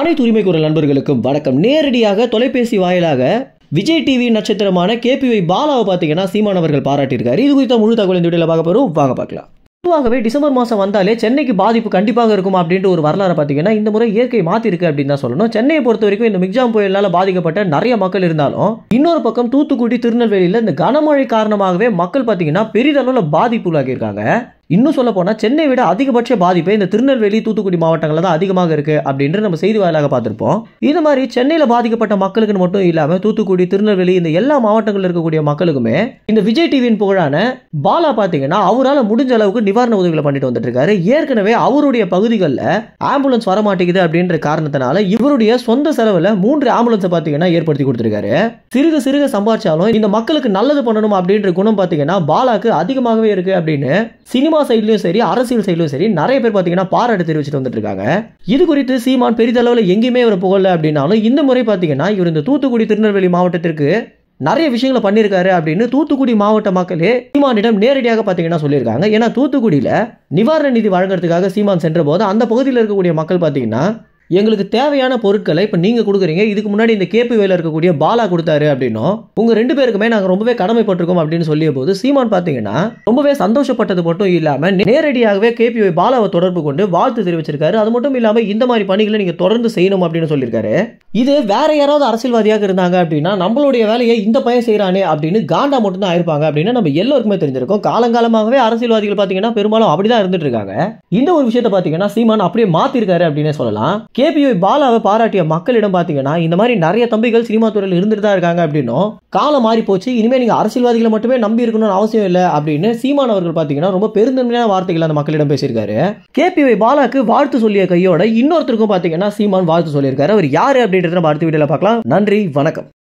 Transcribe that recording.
அனைத்து உரிமை குரல் நண்பர்களுக்கும் வணக்கம் நேரடியாக தொலைபேசி வாயிலாக விஜய் டிவி நட்சத்திரமான வை பாலாவை பார்த்தீங்கன்னா சீமானவர்கள் பாராட்டியிருக்காரு இது குறித்த முழு தகவல் இந்த வீடியோ பார்க்க போறோம் வாங்க பார்க்கலாம் பொதுவாகவே டிசம்பர் மாதம் வந்தாலே சென்னைக்கு பாதிப்பு கண்டிப்பாக இருக்கும் அப்படின்ற ஒரு வரலாறு பார்த்தீங்கன்னா இந்த முறை இயற்கை மாற்றிருக்கு அப்படின்னு தான் சொல்லணும் சென்னையை பொறுத்த வரைக்கும் இந்த மிக்ஜாம் புயலால் பாதிக்கப்பட்ட நிறைய மக்கள் இருந்தாலும் இன்னொரு பக்கம் தூத்துக்குடி திருநெல்வேலியில் இந்த கனமழை காரணமாகவே மக்கள் பார்த்தீங்கன்னா பெரிதளவில் பாதிப்புள்ளாகியிருக்காங்க இன்னும் சொல்ல போனால் சென்னை விட அதிகபட்ச பாதிப்பை இந்த திருநெல்வேலி தூத்துக்குடி மாவட்டங்களில் தான் அதிகமாக இருக்குது அப்படின்ற நம்ம செய்தி வாயிலாக பார்த்துருப்போம் இது மாதிரி சென்னையில் பாதிக்கப்பட்ட மக்களுக்கு மட்டும் இல்லாமல் தூத்துக்குடி திருநெல்வேலி இந்த எல்லா மாவட்டங்களில் இருக்கக்கூடிய மக்களுக்குமே இந்த விஜய் டிவியின் புகழான பாலா பார்த்தீங்கன்னா அவரால் முடிஞ்ச அளவுக்கு நிவாரண உதவிகளை பண்ணிட்டு வந்துட்டு இருக்காரு ஏற்கனவே அவருடைய பகுதிகளில் ஆம்புலன்ஸ் வர மாட்டேங்குது அப்படின்ற காரணத்தினால இவருடைய சொந்த செலவில் மூன்று ஆம்புலன்ஸை பார்த்தீங்கன்னா ஏற்படுத்தி கொடுத்துருக்காரு சிறுக சிறுக சம்பாதிச்சாலும் இந்த மக்களுக்கு நல்லது பண்ணணும் அப்படின்ற குணம் பார்த்தீங்கன்னா பாலாக்கு அதிகமாகவே இருக்கு அப்படின்னு சினிமா சைட்லையும் சரி அரசியல் சைட்லையும் சரி நிறைய பேர் பார்த்தீங்கன்னா பாராட்டு தெரிவிச்சுட்டு வந்துட்டு இருக்காங்க இது குறித்து சீமான் பெரிதளவில் எங்கேயுமே இவர் புகழ அப்படின்னாலும் இந்த முறை பார்த்தீங்கன்னா இவர் இந்த தூத்துக்குடி திருநெல்வேலி மாவட்டத்திற்கு நிறைய விஷயங்களை பண்ணியிருக்காரு அப்படின்னு தூத்துக்குடி மாவட்ட மக்களே சீமானிடம் நேரடியாக பார்த்தீங்கன்னா சொல்லியிருக்காங்க ஏன்னா தூத்துக்குடியில் நிவாரண நிதி வழங்குறதுக்காக சீமான் சென்ற போது அந்த பகுதியில் இருக்கக்கூடிய மக்கள் பார்த்தீங்கன்னா எங்களுக்கு தேவையான பொருட்களை இப்போ நீங்கள் கொடுக்குறீங்க இதுக்கு முன்னாடி இந்த கேபி வேலை இருக்கக்கூடிய பாலா கொடுத்தாரு அப்படின்னும் உங்கள் ரெண்டு பேருக்குமே நாங்கள் ரொம்பவே கடமைப்பட்டிருக்கோம் அப்படின்னு சொல்லிய போது சீமான் பார்த்தீங்கன்னா ரொம்பவே சந்தோஷப்பட்டது மட்டும் இல்லாமல் நேரடியாகவே கேபி பாலாவை தொடர்பு கொண்டு வாழ்த்து தெரிவிச்சிருக்காரு அது மட்டும் இல்லாமல் இந்த மாதிரி பணிகளை நீங்கள் தொடர்ந்து செய்யணும் அப்படின்னு சொல்லியிருக்காரு இது வேற யாராவது அரசியல்வாதியாக இருந்தாங்க அப்படின்னா நம்மளுடைய வேலையை இந்த பையன் செய்கிறானே அப்படின்னு காண்டா மட்டும் தான் ஆயிருப்பாங்க அப்படின்னு நம்ம எல்லோருக்குமே தெரிஞ்சிருக்கும் காலங்காலமாகவே அரசியல்வாதிகள் பார்த்தீங்கன்னா பெரும்பாலும் அப்படிதான் இருந்துட்டு இருக்காங்க இந்த ஒரு விஷயத்தை பார்த்தீங்கன்னா சீமான் அப்படியே மாத்திருக்காரு அப்படின்னு சொல்லலாம் கேபிஒய் பாலாவை பாராட்டிய மக்களிடம் பார்த்தீங்கன்னா இந்த மாதிரி நிறைய தம்பிகள் சினிமா துறையில் இருந்துட்டு தான் இருக்காங்க அப்படின்னும் காலம் மாறி போச்சு இனிமேல் நீங்கள் அரசியல்வாதிகளை மட்டுமே நம்பி இருக்கணும்னு அவசியம் இல்லை அப்படின்னு சீமான் அவர்கள் பார்த்தீங்கன்னா ரொம்ப பெருந்தன்மையான வார்த்தைகள் அந்த மக்களிடம் பேசியிருக்காரு கேபிஒய் பாலாக்கு வாழ்த்து சொல்லிய கையோட இன்னொருத்தருக்கும் பார்த்தீங்கன்னா சீமான் வாழ்த்து சொல்லியிருக்காரு அவர் யார் அப்படின்றத நம்ம அடுத்த வீடியோவில் பார்க்கலாம் நன்றி வணக்கம்